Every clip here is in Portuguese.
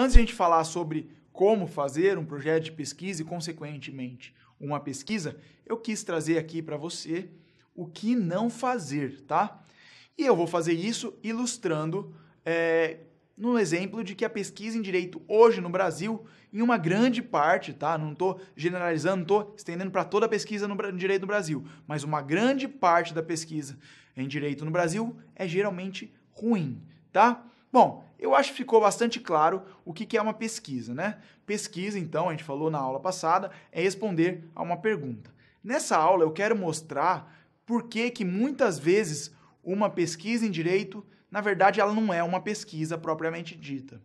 Antes de a gente falar sobre como fazer um projeto de pesquisa e, consequentemente, uma pesquisa, eu quis trazer aqui para você o que não fazer, tá? E eu vou fazer isso ilustrando é, no exemplo de que a pesquisa em direito hoje no Brasil, em uma grande parte, tá? Não estou generalizando, não estou estendendo para toda a pesquisa no direito no Brasil, mas uma grande parte da pesquisa em direito no Brasil é geralmente ruim, tá? Bom, eu acho que ficou bastante claro o que é uma pesquisa, né? Pesquisa, então, a gente falou na aula passada, é responder a uma pergunta. Nessa aula eu quero mostrar por que, que muitas vezes uma pesquisa em direito, na verdade, ela não é uma pesquisa propriamente dita.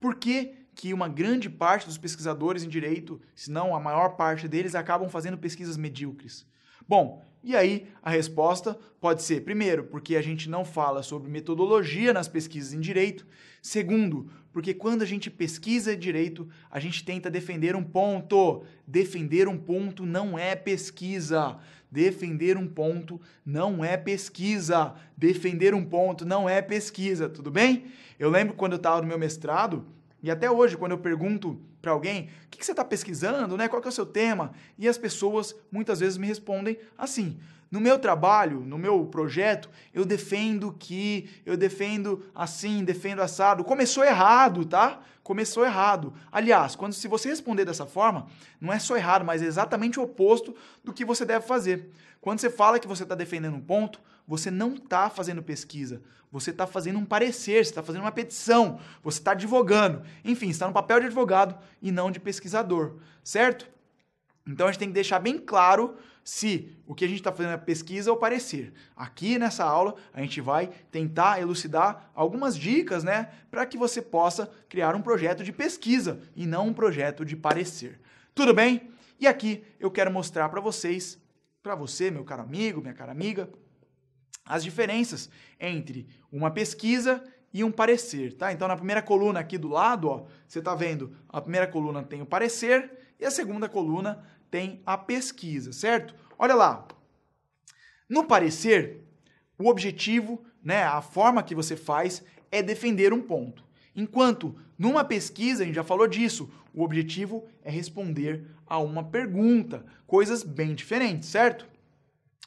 Por que, que uma grande parte dos pesquisadores em direito, se não a maior parte deles, acabam fazendo pesquisas medíocres? Bom, e aí a resposta pode ser, primeiro, porque a gente não fala sobre metodologia nas pesquisas em direito. Segundo, porque quando a gente pesquisa direito, a gente tenta defender um ponto. Defender um ponto não é pesquisa. Defender um ponto não é pesquisa. Defender um ponto não é pesquisa, tudo bem? Eu lembro quando eu estava no meu mestrado, e até hoje, quando eu pergunto para alguém, o que, que você está pesquisando, né? qual é o seu tema? E as pessoas muitas vezes me respondem assim, no meu trabalho, no meu projeto, eu defendo que, eu defendo assim, defendo assado. Começou errado, tá? Começou errado. Aliás, quando se você responder dessa forma, não é só errado, mas é exatamente o oposto do que você deve fazer. Quando você fala que você está defendendo um ponto, você não está fazendo pesquisa, você está fazendo um parecer, você está fazendo uma petição, você está advogando. Enfim, está no papel de advogado e não de pesquisador, certo? Então a gente tem que deixar bem claro se o que a gente está fazendo é pesquisa ou parecer. Aqui nessa aula a gente vai tentar elucidar algumas dicas, né, para que você possa criar um projeto de pesquisa e não um projeto de parecer. Tudo bem? E aqui eu quero mostrar para vocês para você, meu caro amigo, minha cara amiga, as diferenças entre uma pesquisa e um parecer, tá? Então, na primeira coluna aqui do lado, ó, você está vendo, a primeira coluna tem o parecer e a segunda coluna tem a pesquisa, certo? Olha lá. No parecer, o objetivo, né, a forma que você faz é defender um ponto. Enquanto numa pesquisa, a gente já falou disso, o objetivo é responder a uma pergunta, coisas bem diferentes, certo?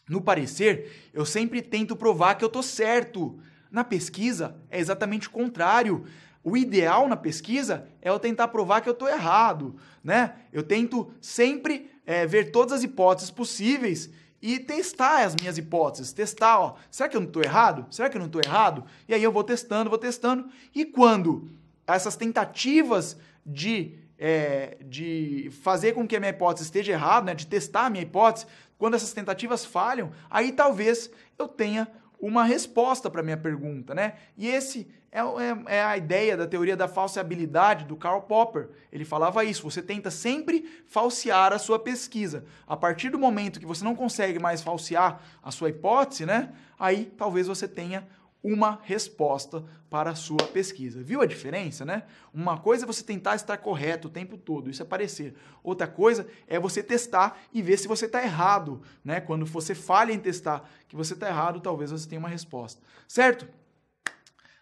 No parecer, eu sempre tento provar que eu tô certo. Na pesquisa é exatamente o contrário. O ideal na pesquisa é eu tentar provar que eu estou errado, né? Eu tento sempre é, ver todas as hipóteses possíveis e testar as minhas hipóteses, testar, ó, será que eu não estou errado? Será que eu não estou errado? E aí eu vou testando, vou testando, e quando essas tentativas de, é, de fazer com que a minha hipótese esteja errada, né, de testar a minha hipótese, quando essas tentativas falham, aí talvez eu tenha uma resposta para minha pergunta, né? E esse é, é, é, a ideia da teoria da falseabilidade do Karl Popper. Ele falava isso: você tenta sempre falsear a sua pesquisa. A partir do momento que você não consegue mais falsear a sua hipótese, né? Aí talvez você tenha uma resposta para a sua pesquisa. Viu a diferença, né? Uma coisa é você tentar estar correto o tempo todo, isso é parecer. Outra coisa é você testar e ver se você está errado, né? Quando você falha em testar que você está errado, talvez você tenha uma resposta, certo?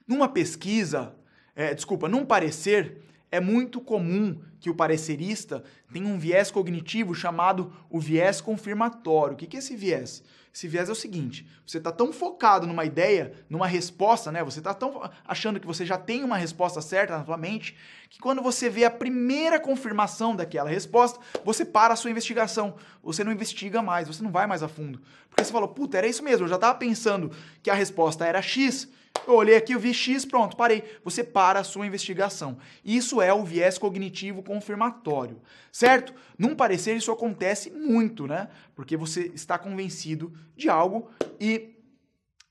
Numa pesquisa, é, desculpa, num parecer, é muito comum que o parecerista tenha um viés cognitivo chamado o viés confirmatório. O que é esse viés? Esse viés é o seguinte: você está tão focado numa ideia, numa resposta, né? Você está tão achando que você já tem uma resposta certa na sua mente, que quando você vê a primeira confirmação daquela resposta, você para a sua investigação. Você não investiga mais, você não vai mais a fundo. Porque você falou, puta, era isso mesmo, eu já estava pensando que a resposta era X eu olhei aqui, eu vi X, pronto, parei. Você para a sua investigação. Isso é o viés cognitivo confirmatório, certo? Num parecer, isso acontece muito, né? Porque você está convencido de algo e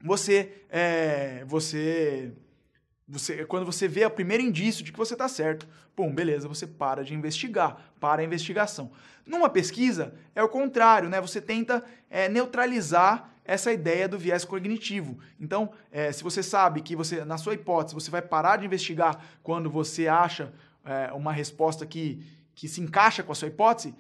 você. É, você você, quando você vê é o primeiro indício de que você está certo, bom, beleza, você para de investigar, para a investigação. Numa pesquisa, é o contrário, né? Você tenta é, neutralizar essa ideia do viés cognitivo. Então, é, se você sabe que você, na sua hipótese, você vai parar de investigar quando você acha é, uma resposta que, que se encaixa com a sua hipótese,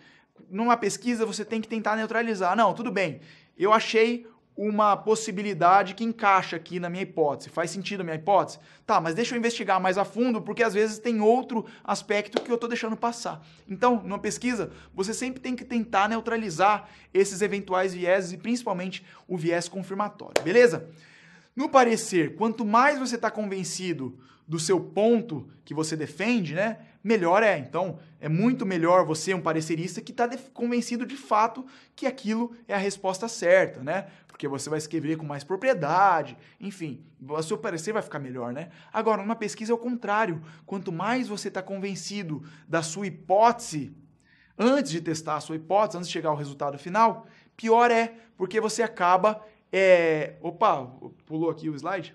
numa pesquisa você tem que tentar neutralizar. Não, tudo bem, eu achei uma possibilidade que encaixa aqui na minha hipótese. Faz sentido a minha hipótese? Tá, mas deixa eu investigar mais a fundo, porque às vezes tem outro aspecto que eu estou deixando passar. Então, numa pesquisa, você sempre tem que tentar neutralizar esses eventuais vieses e principalmente o viés confirmatório, beleza? No parecer, quanto mais você está convencido do seu ponto que você defende, né? melhor é. Então, é muito melhor você, um parecerista, que está convencido de fato que aquilo é a resposta certa, né? Porque você vai escrever com mais propriedade, enfim, o seu parecer vai ficar melhor, né? Agora, numa pesquisa é o contrário. Quanto mais você está convencido da sua hipótese, antes de testar a sua hipótese, antes de chegar ao resultado final, pior é, porque você acaba. É... Opa, pulou aqui o slide?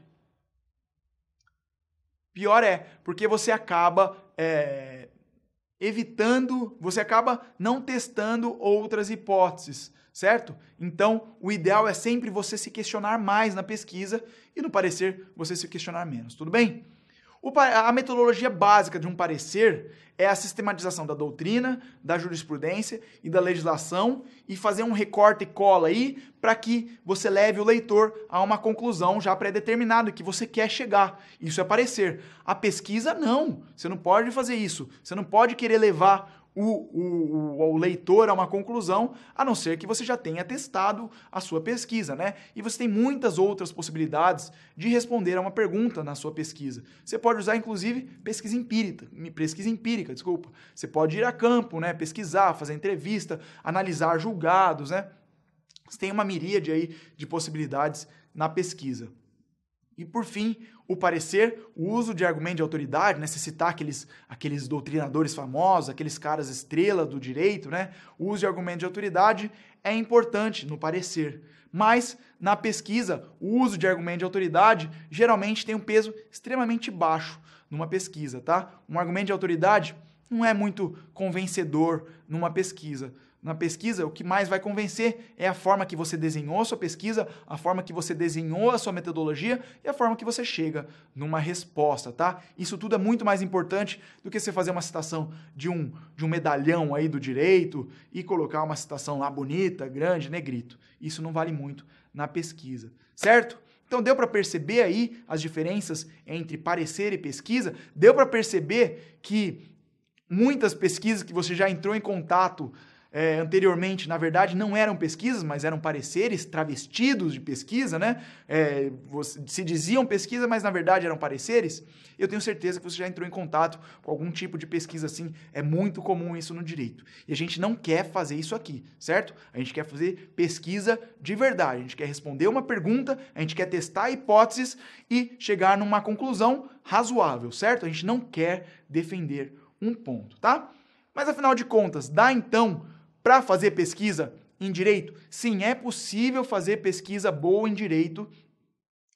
Pior é, porque você acaba é, evitando, você acaba não testando outras hipóteses, certo? Então, o ideal é sempre você se questionar mais na pesquisa e no parecer você se questionar menos, tudo bem? a metodologia básica de um parecer é a sistematização da doutrina, da jurisprudência e da legislação e fazer um recorte e cola aí para que você leve o leitor a uma conclusão já pré-determinada que você quer chegar. Isso é parecer. A pesquisa, não. Você não pode fazer isso. Você não pode querer levar o, o, o, leitor a uma conclusão, a não ser que você já tenha testado a sua pesquisa, né? E você tem muitas outras possibilidades de responder a uma pergunta na sua pesquisa. Você pode usar, inclusive, pesquisa empírica, pesquisa empírica, desculpa. Você pode ir a campo, né? Pesquisar, fazer entrevista, analisar julgados, né? Você tem uma miríade aí de possibilidades na pesquisa. E por fim, o parecer, o uso de argumento de autoridade, né? Se citar aqueles, aqueles doutrinadores famosos, aqueles caras estrela do direito, né? O uso de argumento de autoridade é importante no parecer. Mas, na pesquisa, o uso de argumento de autoridade geralmente tem um peso extremamente baixo numa pesquisa, tá? Um argumento de autoridade não é muito convencedor numa pesquisa. Na pesquisa, o que mais vai convencer é a forma que você desenhou a sua pesquisa, a forma que você desenhou a sua metodologia e a forma que você chega numa resposta, tá? Isso tudo é muito mais importante do que você fazer uma citação de um, de um medalhão aí do direito e colocar uma citação lá bonita, grande, negrito. Isso não vale muito na pesquisa, certo? Então deu para perceber aí as diferenças entre parecer e pesquisa? Deu para perceber que muitas pesquisas que você já entrou em contato é, anteriormente, na verdade, não eram pesquisas, mas eram pareceres travestidos de pesquisa, né? É, se diziam pesquisa, mas na verdade eram pareceres. Eu tenho certeza que você já entrou em contato com algum tipo de pesquisa assim. É muito comum isso no direito. E a gente não quer fazer isso aqui, certo? A gente quer fazer pesquisa de verdade. A gente quer responder uma pergunta, a gente quer testar hipóteses e chegar numa conclusão razoável, certo? A gente não quer defender um ponto, tá? Mas afinal de contas, dá então para fazer pesquisa em direito? Sim, é possível fazer pesquisa boa em direito.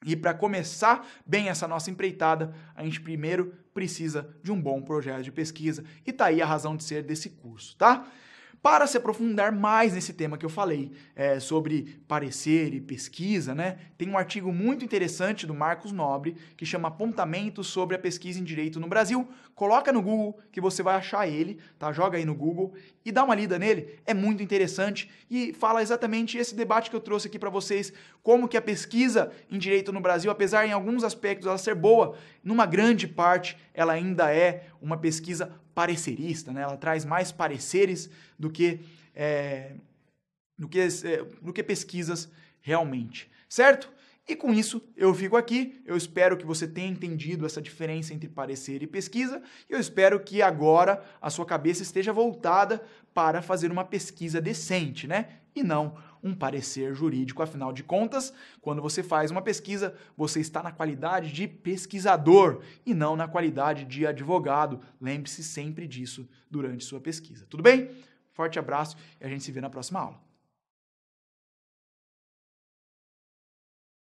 E para começar bem essa nossa empreitada, a gente primeiro precisa de um bom projeto de pesquisa. E tá aí a razão de ser desse curso, tá? Para se aprofundar mais nesse tema que eu falei, é, sobre parecer e pesquisa, né, tem um artigo muito interessante do Marcos Nobre que chama Apontamentos sobre a Pesquisa em Direito no Brasil. Coloca no Google que você vai achar ele, tá? Joga aí no Google e dá uma lida nele, é muito interessante e fala exatamente esse debate que eu trouxe aqui para vocês, como que a pesquisa em direito no Brasil, apesar em alguns aspectos ela ser boa, numa grande parte ela ainda é uma pesquisa parecerista, né? ela traz mais pareceres do que, é, do, que, é, do que pesquisas realmente, certo? E com isso eu fico aqui. Eu espero que você tenha entendido essa diferença entre parecer e pesquisa. E eu espero que agora a sua cabeça esteja voltada para fazer uma pesquisa decente, né? E não um parecer jurídico. Afinal de contas, quando você faz uma pesquisa, você está na qualidade de pesquisador e não na qualidade de advogado. Lembre-se sempre disso durante sua pesquisa. Tudo bem? Forte abraço e a gente se vê na próxima aula.